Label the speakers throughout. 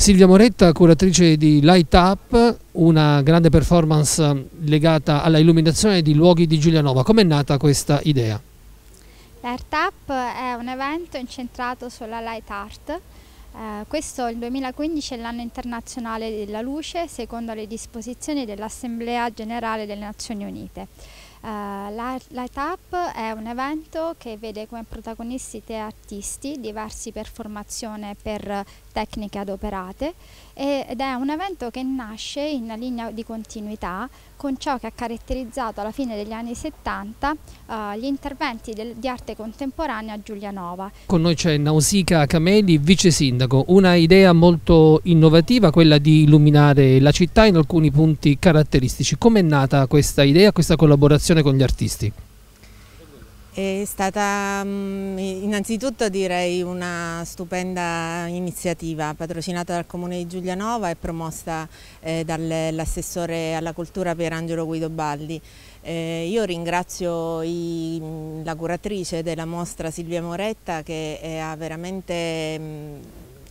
Speaker 1: Silvia Moretta, curatrice di Light Up, una grande performance legata alla illuminazione di luoghi di Giulianova. Com'è nata questa idea?
Speaker 2: Light Up è un evento incentrato sulla light art. Eh, questo il 2015 è l'anno internazionale della luce secondo le disposizioni dell'Assemblea generale delle Nazioni Unite. Uh, la, la è un evento che vede come protagonisti tre artisti diversi per formazione e per tecniche adoperate ed è un evento che nasce in linea di continuità con ciò che ha caratterizzato alla fine degli anni 70 uh, eh, gli interventi del, di arte contemporanea a Giulianova.
Speaker 1: Con noi c'è Nausica Cameli, vice sindaco, una idea molto innovativa quella di illuminare la città in alcuni punti caratteristici. Com'è nata questa idea, questa collaborazione? relazione con gli artisti?
Speaker 3: È stata mm, innanzitutto direi una stupenda iniziativa patrocinata dal Comune di Giulianova e promossa eh, dall'assessore alla cultura Pierangelo Guido Baldi. Eh, io ringrazio i, la curatrice della mostra Silvia Moretta che eh, ha veramente mh, mm,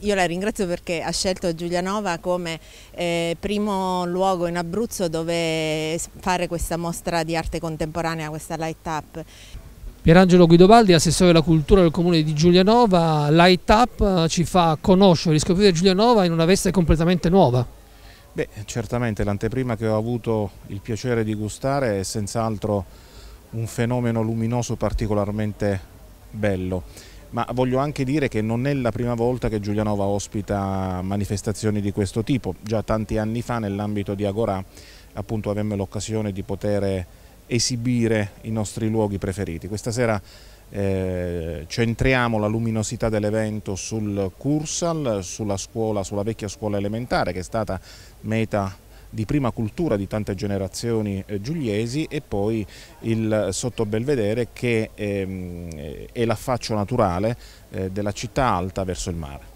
Speaker 3: io la ringrazio perché ha scelto Giulianova come eh, primo luogo in Abruzzo dove fare questa mostra di arte contemporanea, questa light up.
Speaker 1: Pierangelo Guidobaldi, assessore della cultura del comune di Giulianova, Light Up eh, ci fa conoscere, riscoprire Giulianova in una veste completamente nuova.
Speaker 4: Beh, certamente l'anteprima che ho avuto il piacere di gustare è senz'altro un fenomeno luminoso particolarmente bello ma voglio anche dire che non è la prima volta che Giulianova ospita manifestazioni di questo tipo, già tanti anni fa nell'ambito di Agora appunto avemmo l'occasione di poter esibire i nostri luoghi preferiti. Questa sera eh, centriamo la luminosità dell'evento sul Cursal, sulla scuola, sulla vecchia scuola elementare che è stata meta di prima cultura di tante generazioni eh, giuliesi e poi il sottobelvedere che ehm, è l'affaccio naturale eh, della città alta verso il mare.